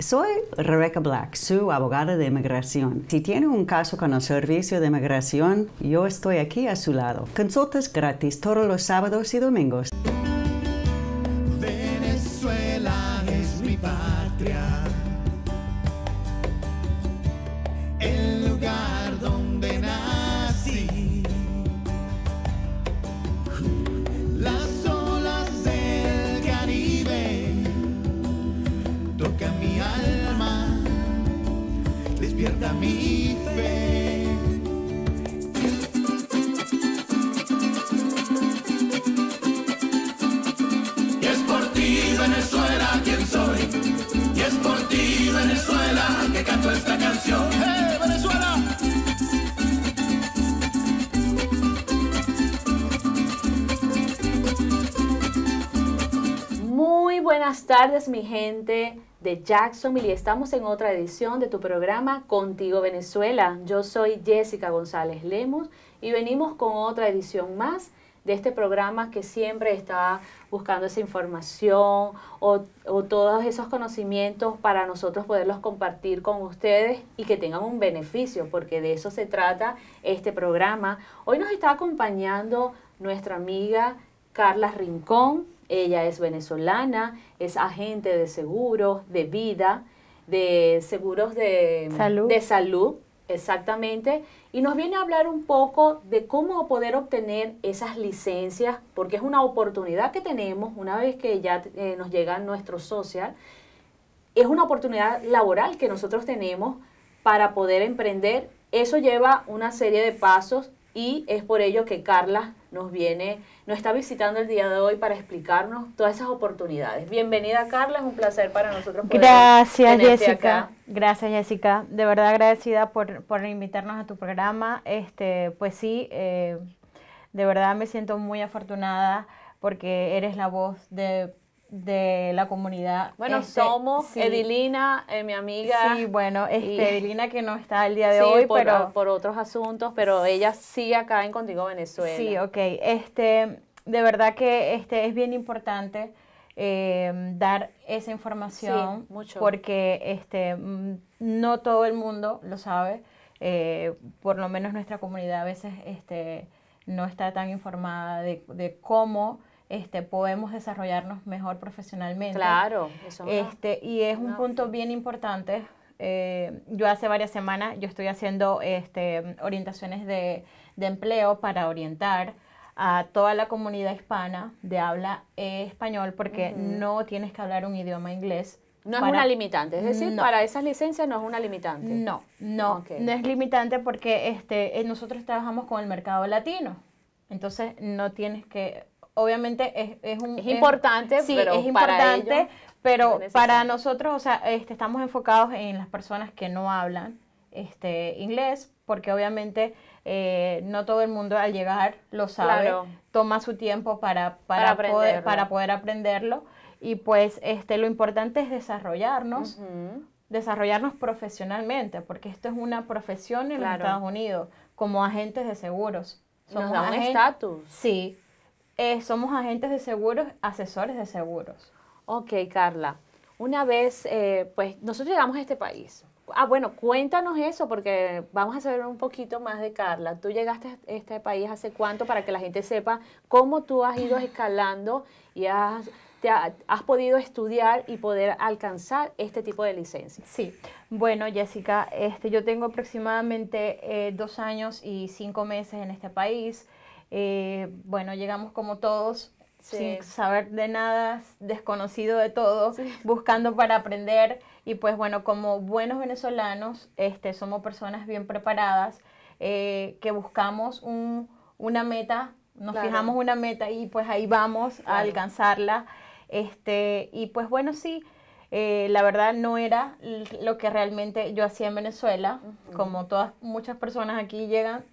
Soy Rebecca Black, su abogada de inmigración. Si tiene un caso con el servicio de inmigración, yo estoy aquí a su lado. Consultas gratis todos los sábados y domingos. Buenas tardes, mi gente de Jacksonville y estamos en otra edición de tu programa Contigo Venezuela. Yo soy Jessica González Lemos y venimos con otra edición más de este programa que siempre está buscando esa información o, o, todos esos conocimientos para nosotros poderlos compartir con ustedes y que tengan un beneficio, porque de eso se trata este programa. Hoy nos está acompañando nuestra amiga Carla Rincón, ella es venezolana, es agente de seguros, de vida, de seguros de salud. de salud, exactamente, y nos viene a hablar un poco de cómo poder obtener esas licencias, porque es una oportunidad que tenemos una vez que ya eh, nos llega nuestro social, es una oportunidad laboral que nosotros tenemos para poder emprender. Eso lleva una serie de pasos y es por ello que Carla nos viene, nos está visitando el día de hoy para explicarnos todas esas oportunidades. Bienvenida Carla, es un placer para nosotros. Gracias Jessica. Gracias Jessica, de verdad agradecida por, invitarnos a tu programa. Este, pues sí, eh, de verdad me siento muy afortunada porque eres la voz de de la comunidad. Bueno, este, somos Edilina, eh, mi amiga. Sí, bueno, este, Edilina que no está el día de hoy, por, pero por otros asuntos, pero ella sí acá en Contigo Venezuela. Sí, ok. Este, de verdad que este es bien importante eh, dar esa información mucho. porque este mm, no todo el mundo lo sabe. Eh, por lo menos nuestra comunidad a veces este no está tan informada de, de cómo este, podemos desarrollarnos mejor profesionalmente. Claro, eso no, este, Y es un punto bien importante. Eh, yo hace varias semanas yo estoy haciendo este, orientaciones de, empleo para orientar a toda la comunidad hispana de habla español porque no tienes que hablar un idioma inglés. No es una limitante, es decir, para esas licencias no es una limitante. No, no, no es limitante porque este, eh, nosotros trabajamos con el mercado latino, entonces no tienes que obviamente es, un... Es importante, pero es importante, para pero para nosotros, o sea, este, estamos enfocados en las personas que no hablan este, inglés, porque obviamente eh, no todo el mundo al llegar lo sabe, toma su tiempo para, para poder, aprenderlo. Y pues este, lo importante es desarrollarnos, desarrollarnos profesionalmente, porque esto es una profesión en los Estados Unidos, como agentes de seguros. Somos Nos un estatus. Sí, eh, somos agentes de seguros, asesores de seguros. Ok, Carla. Una vez, eh, pues nosotros llegamos a este país. Ah, bueno, cuéntanos eso porque vamos a saber un poquito más de Carla. Tú llegaste a este país hace cuánto para que la gente sepa cómo tú has ido escalando y has, te has podido estudiar y poder alcanzar este tipo de licencia. Sí, bueno Jessica, este, yo tengo aproximadamente eh, dos años y cinco meses en este país. Eh, bueno, llegamos como todos, sin saber de nada, desconocido de todo, buscando para aprender. Y pues bueno, como buenos venezolanos, este, somos personas bien preparadas, eh, que buscamos una meta, nos fijamos una meta y pues ahí vamos a alcanzarla. Este, y pues bueno, sí, eh, la verdad no era lo que realmente yo hacía en Venezuela. Como todas muchas personas aquí llegan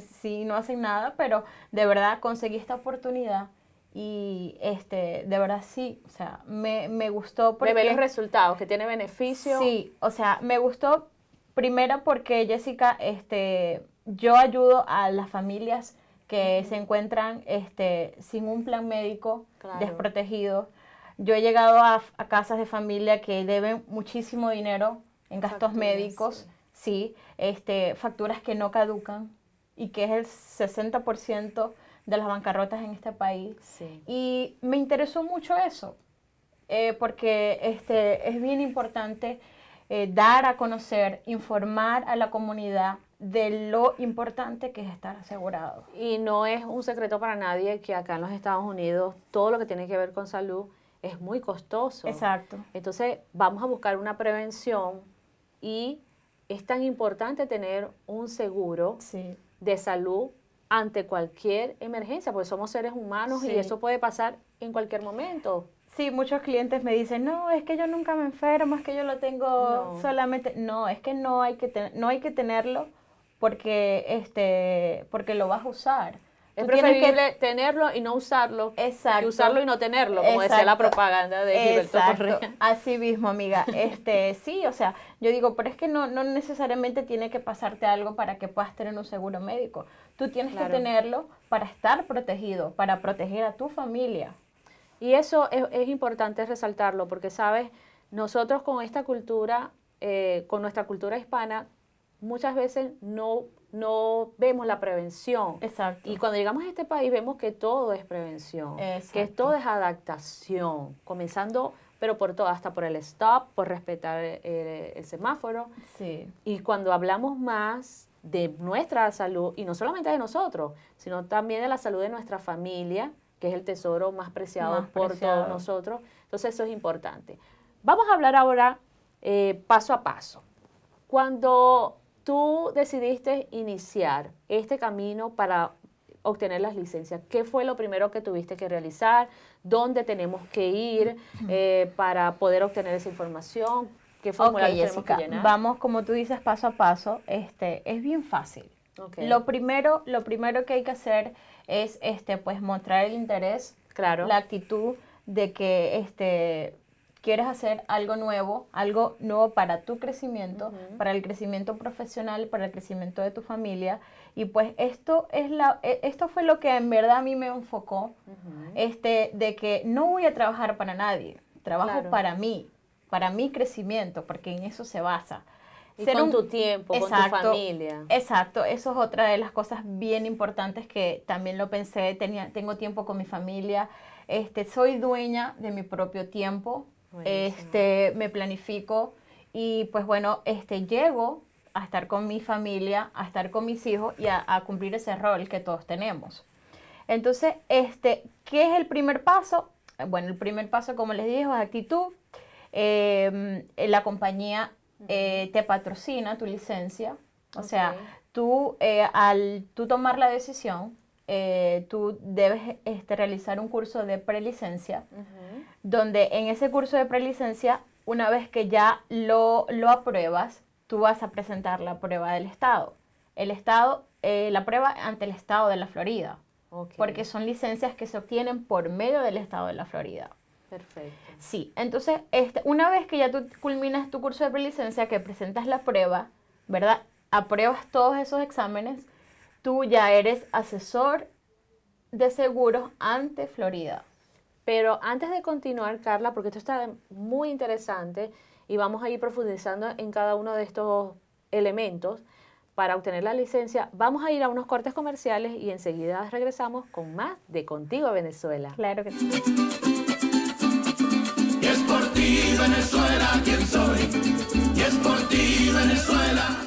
si, no hacen nada, pero de verdad conseguí esta oportunidad y este de verdad sí, o sea, me, gustó porque... los resultados, que tiene beneficio. Sí, o sea, me gustó primero porque Jessica, este, yo ayudo a las familias que se encuentran este, sin un plan médico, desprotegido. desprotegidos. Yo he llegado a, casas de familia que deben muchísimo dinero en gastos médicos, sí. sí, este, facturas que no caducan y que es el 60% de las bancarrotas en este país. Y me interesó mucho eso, eh, porque este, es bien importante eh, dar a conocer, informar a la comunidad de lo importante que es estar asegurado. Y no es un secreto para nadie que acá en los Estados Unidos todo lo que tiene que ver con salud es muy costoso. Exacto. Entonces vamos a buscar una prevención y es tan importante tener un seguro sí de salud ante cualquier emergencia, porque somos seres humanos y eso puede pasar en cualquier momento. Sí, muchos clientes me dicen, no, es que yo nunca me enfermo, es que yo lo tengo solamente. No, es que no hay que, no hay que tenerlo porque, este, porque lo vas a usar. Es preferible que... tenerlo y no usarlo Exacto. usarlo y no tenerlo, como decía la propaganda de Gilberto Correa. Así mismo, amiga. Este, sí, o sea, yo digo, pero es que no, necesariamente tiene que pasarte algo para que puedas tener un seguro médico. Tú tienes que tenerlo para estar protegido, para proteger a tu familia. Y eso es, importante resaltarlo, porque, ¿sabes? Nosotros con esta cultura, eh, con nuestra cultura hispana, muchas veces no no vemos la prevención. Exacto. Y cuando llegamos a este país vemos que todo es prevención, que todo es adaptación, comenzando pero por todo, hasta por el stop, por respetar eh, el, semáforo. Y cuando hablamos más de nuestra salud, y no solamente de nosotros, sino también de la salud de nuestra familia, que es el tesoro más preciado por todos nosotros, entonces eso es importante. Vamos a hablar ahora eh, paso a paso. Cuando tú decidiste iniciar este camino para obtener las licencias, ¿qué fue lo primero que tuviste que realizar? ¿Dónde tenemos que ir eh, para poder obtener esa información? ¿Qué formulario tenemos que llenar? Vamos, como tú dices, paso a paso. Este, es bien fácil. Lo, primero, lo primero que hay que hacer es este, pues, mostrar el interés, claro. la actitud de que este, quieres hacer algo nuevo, algo nuevo para tu crecimiento, para el crecimiento profesional, para el crecimiento de tu familia. Y pues esto, es la, e, esto fue lo que en verdad a mí me enfocó, este, de que no voy a trabajar para nadie, trabajo para mí, para mi crecimiento, porque en eso se basa. Y con tu tiempo, con tu familia. Exacto, eso es otra de las cosas bien importantes que también lo pensé, tengo tiempo con mi familia, este, soy dueña de mi propio tiempo, este, me planifico y pues bueno, este, llego a estar con mi familia, a estar con mis hijos y a, cumplir ese rol que todos tenemos. Entonces, este, ¿qué es el primer paso? Bueno, el primer paso, como les dije, es actitud. Em, la compañía eh, te patrocina tu licencia, o sea, tú eh, al tú tomar la decisión eh, tú debes este, realizar un curso de prelicencia, donde en ese curso de prelicencia, una vez que ya lo, apruebas, tú vas a presentar la prueba del Estado. El Estado, eh, la prueba ante el Estado de la Florida. Porque son licencias que se obtienen por medio del Estado de la Florida. Perfecto. Sí, entonces, este, una vez que ya tú culminas tu curso de prelicencia, que presentas la prueba, ¿verdad? Apruebas todos esos exámenes, Tú ya eres asesor de seguros ante Florida. Pero antes de continuar, Carla, porque esto está muy interesante y vamos a ir profundizando en cada uno de estos elementos para obtener la licencia, vamos a ir a unos cortes comerciales y enseguida regresamos con más de Contigo Venezuela. Claro que sí. es por ti, Venezuela, soy? es por ti, Venezuela.